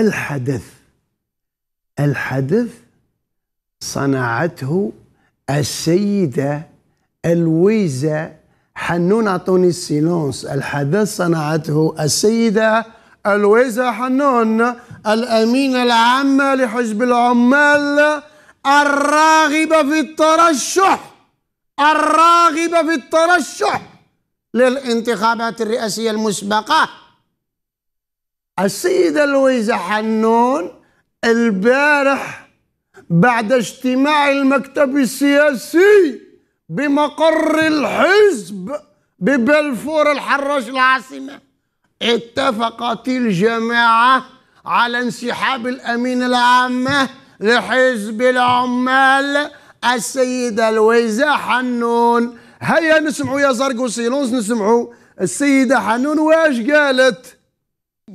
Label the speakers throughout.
Speaker 1: الحدث الحدث صنعته السيدة الويزة حنون أعطوني السيلونس الحدث صنعته السيدة الويزة حنون الأمينة العامة لحزب العمال الراغبة في الترشح الراغبة في الترشح للانتخابات الرئاسية المسبقة السيدة لويزة حنون البارح بعد اجتماع المكتب السياسي بمقر الحزب ببلفور الحراج العاصمة اتفقت الجماعة على انسحاب الأمين العامة لحزب العمال السيدة لويزة حنون هيا نسمعوا يا زرقو سيلونس نسمعوا السيدة حنون واش قالت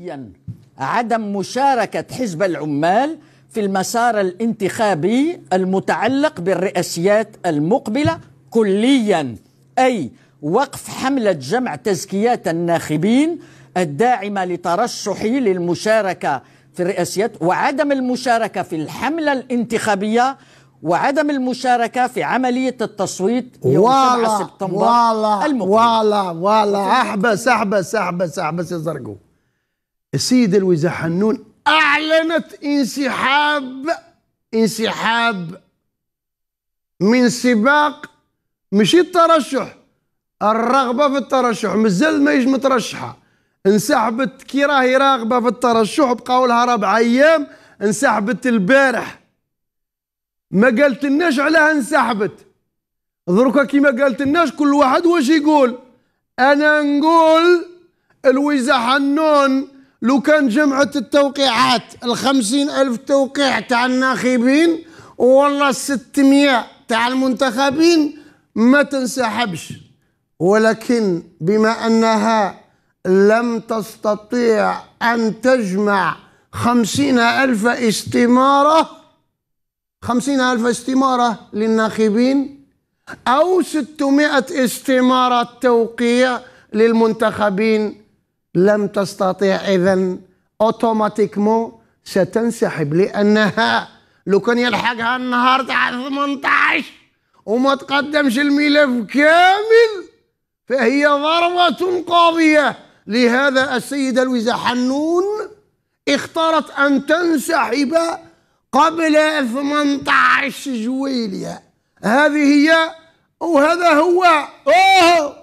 Speaker 2: نهائيا عدم مشاركة حزب العمال في المسار الانتخابي المتعلق بالرئاسيات المقبلة كليا أي وقف حملة جمع تزكيات الناخبين الداعمة لترشحي للمشاركة في الرئاسيات وعدم المشاركة في الحملة الانتخابية وعدم المشاركة في عملية التصويت يوم 7 سبتمبر والله
Speaker 1: المقبل والله والله والله أحبس أحبس أحبس أحبس يا زرقو السيدة لويزا حنون أعلنت انسحاب انسحاب من سباق مشي الترشح الرغبة في الترشح مازال ما مترشحة انسحبت كي راهي راغبة في الترشح بقاو لها ربع أيام انسحبت البارح ما قالت لناش علاه انسحبت دركا كيما قالت لناش كل واحد واش يقول انا نقول الويزة حنون لو كان جمعة التوقيعات الخمسين ألف توقيع تاع الناخبين والله الستمية تاع المنتخبين ما تنسحبش ولكن بما أنها لم تستطيع أن تجمع خمسين ألف استمارة خمسين ألف استمارة للناخبين أو ستمائة استمارة توقيع للمنتخبين لم تستطع إذا أوتوماتيكمو ستنسحب لأنها لو كان يلحقها النهار تاع 18 وما تقدمش الملف كامل فهي ضربة قاضية لهذا السيدة لويزا حنون اختارت أن تنسحب قبل 18 جويلية هذه هي وهذا هو أوه